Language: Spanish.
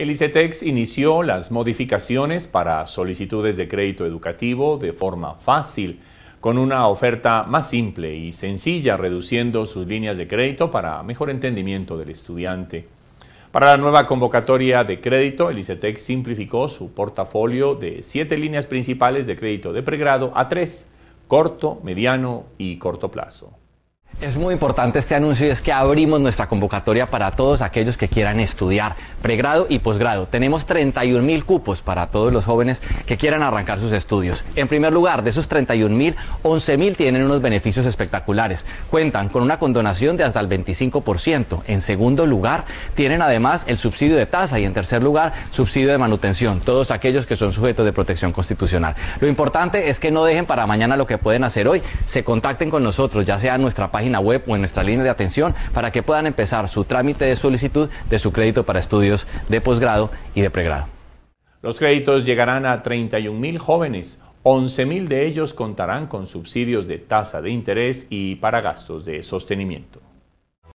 El ICETEX inició las modificaciones para solicitudes de crédito educativo de forma fácil, con una oferta más simple y sencilla, reduciendo sus líneas de crédito para mejor entendimiento del estudiante. Para la nueva convocatoria de crédito, el ICETEX simplificó su portafolio de siete líneas principales de crédito de pregrado a tres, corto, mediano y corto plazo. Es muy importante este anuncio y es que abrimos nuestra convocatoria para todos aquellos que quieran estudiar pregrado y posgrado. Tenemos 31 mil cupos para todos los jóvenes que quieran arrancar sus estudios. En primer lugar, de esos 31 mil, 11 mil tienen unos beneficios espectaculares. Cuentan con una condonación de hasta el 25%. En segundo lugar, tienen además el subsidio de tasa y en tercer lugar, subsidio de manutención. Todos aquellos que son sujetos de protección constitucional. Lo importante es que no dejen para mañana lo que pueden hacer hoy. Se contacten con nosotros, ya sea en nuestra página la web o en nuestra línea de atención para que puedan empezar su trámite de solicitud de su crédito para estudios de posgrado y de pregrado. Los créditos llegarán a 31 mil jóvenes. 11.000 mil de ellos contarán con subsidios de tasa de interés y para gastos de sostenimiento.